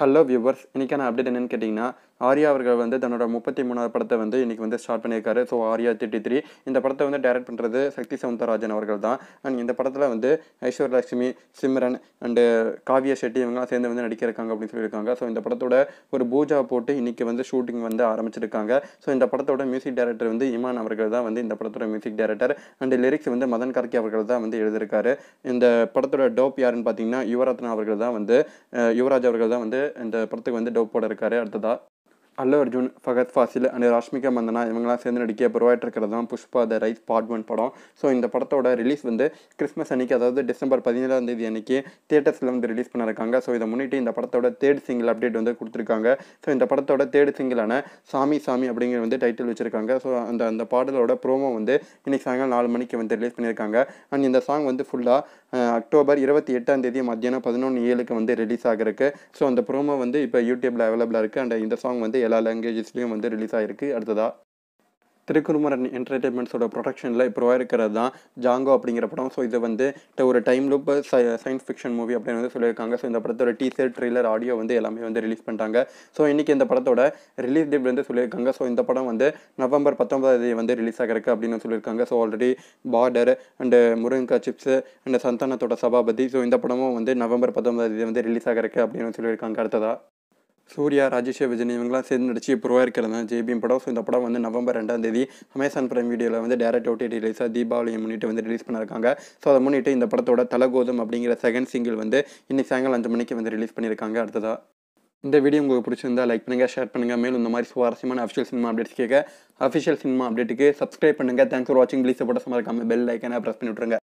hello viewers இன்றைக்கான update என்னென்னு கேட்டிங்கன்னா ஆர்யா அவர்கள் வந்து தன்னோட முப்பத்தி மூணாவது படத்தை வந்து இன்றைக்கி வந்து ஸ்டார்ட் பண்ணியிருக்காரு ஸோ ஆர்யா தேர்ட்டி த்ரீ இந்த படத்தை வந்து டைரக்ட் பண்ணுறது சக்தி சவுந்தரராஜன் அவர்கள் தான் அண்ட் இந்த படத்தில் வந்து ஐஸ்வர்யலட்சுமி சிம்ரன் அண்டு காவியா ஷெட்டி இவங்கலாம் சேர்ந்து வந்து நடிக்கிறக்காங்க அப்படின்னு சொல்லியிருக்காங்க ஸோ இந்த படத்தோட ஒரு பூஜா போட்டு இன்றைக்கி வந்து ஷூட்டிங் வந்து ஆரம்பிச்சிருக்காங்க ஸோ இந்த படத்தோட மியூசிக் டைரக்டர் வந்து இமான் அவர்கள் தான் வந்து இந்த படத்தோட மியூசிக் டைரக்டர் அண்டு லிரிக்ஸ் வந்து மதன் கார்கி அவர்கள் தான் வந்து எழுதியிருக்காரு இந்த படத்தோட டோப் யாருன்னு பார்த்தீங்கன்னா யுவராத்னா அவர்கள் தான் வந்து யுவராஜ் அவர்கள் தான் வந்து இந்த படத்துக்கு வந்து டோப் போட இருக்காரு அடுத்ததாக அல்லு அர்ஜுன் ஃபகத் ஃபாசில் அண்ட் ராஷ்மிகா மந்தனா இவங்களாம் சேர்ந்து நடிக்க ப்ரொவாய்ட்ருக்கிறது தான் Pushpa the rise part one படம் ஸோ இந்த படத்தோட ரிலீஸ் வந்து கிறிஸ்மஸ் அன்னைக்கு அதாவது டிசம்பர் பதினேழாம் தேதி அன்னைக்கு தேட்டர்ஸில் வந்து ரிலீஸ் பண்ணியிருக்காங்க ஸோ இதை முன்னிட்டு இந்த படத்தோட தேர்ட் சிங்கிள் அப்டேட் வந்து கொடுத்துருக்காங்க ஸோ இந்த படத்தோட தேர்ட் சிங்கிளான சாமி சாமி அப்படிங்கிற வந்து டைட்டில் வச்சுருக்காங்க ஸோ அந்த அந்த பாடலோட ப்ரோமோ வந்து இன்றைக்கி சாயங்காலம் நாலு மணிக்கு வந்து ரிலீஸ் பண்ணியிருக்காங்க அண்ட் இந்த சாங் வந்து ஃபுல்லாக அக்டோபர் இருபத்தி எட்டாம் தேதி மத்தியானம் பதினொன்று ஏழுக்கு வந்து ரிலீஸ் ஆகிருக்கு ஸோ அந்த ப்ரோமோ வந்து இப்போ யூடியூப்பில் அவைலபிளாக இருக்குது அண்ட் இந்த சாங் வந்து எல்லா லாங்குவேஜஸ்லேயும் வந்து ரிலீஸ் ஆகிருக்கு அடுத்ததாக திருக்குறுமரன் என்டர்டெயின்மெண்ட்ஸோட ப்ரொடக்ஷனில் இப்போ இருக்கிறது தான் ஜாங்கோ அப்படிங்கிற படம் ஸோ இது வந்து ஒரு time loop science fiction movie அப்படின்னு வந்து சொல்லியிருக்காங்க ஸோ இந்த படத்தோட டீசர் ட்ரெய்லர் ஆடியோ வந்து எல்லாமே வந்து ரிலீஸ் பண்ணிட்டாங்க ஸோ இன்றைக்கி இந்த படத்தோட ரிலீஸ் டேட் வந்து சொல்லியிருக்காங்க ஸோ இந்த படம் வந்து நவம்பர் பத்தொன்பதாம் தேதி வந்து ரிலீஸ் ஆகிருக்கு அப்படின்னு சொல்லியிருக்காங்க so already Border and Murunga chips and சந்தானத்தோட சபாபதி ஸோ இந்த படமும் வந்து நவம்பர் பத்தொன்பதாம் தேதி வந்து ரிலீஸ் ஆகிருக்கு அப்படின்னு சொல்லியிருக்காங்க அடுத்ததாக சூர்யா ராஜேஷ் விஜய் இவங்களாம் சேர்ந்து நடிச்சு இப்போ இருக்கிறது ஜேபிஎம் படம் ஸோ இந்த படம் வந்து நவம்பர் ரெண்டாம் தேதி அமேசான் பிரைம் வீடியோவில் வந்து டேரக்ட் ஓட்டி ரிலீஸாக தீபாவளியை முன்னிட்டு வந்து ரிலீஸ் பண்ணியிருக்காங்க ஸோ அதை முன்னிட்டு இந்த படத்தோட தலகோதம் அப்படிங்கிற செகண்ட் சிங்கிள் வந்து இன்னைக்கு சாயங்காலம் அஞ்சு மணிக்கு வந்து ரிலீஸ் பண்ணியிருக்காங்க அடுத்ததாக இந்த வீடியோ உங்களுக்கு பிடிச்சிருந்தா லைக் பண்ணுங்கள் ஷேர் பண்ணுங்கள் மேலும் இந்த மாதிரி சுவாரஸ்யமான அஃபிஷியல் சினிமா அப்டேட்ஸ் கேட்க அஃபிஷியல் சினிமா அப்டேட்டுக்கு சப்ஸ்கிரைப் பண்ணுங்கள் தேங்க்ஸ் ஃபார் வாட்சிங் ப்ளீஸ் சப்போர்ட் இருக்காமல் பெல் ஐக்கனை ப்ரெஸ் பண்ணி விட்ருங்க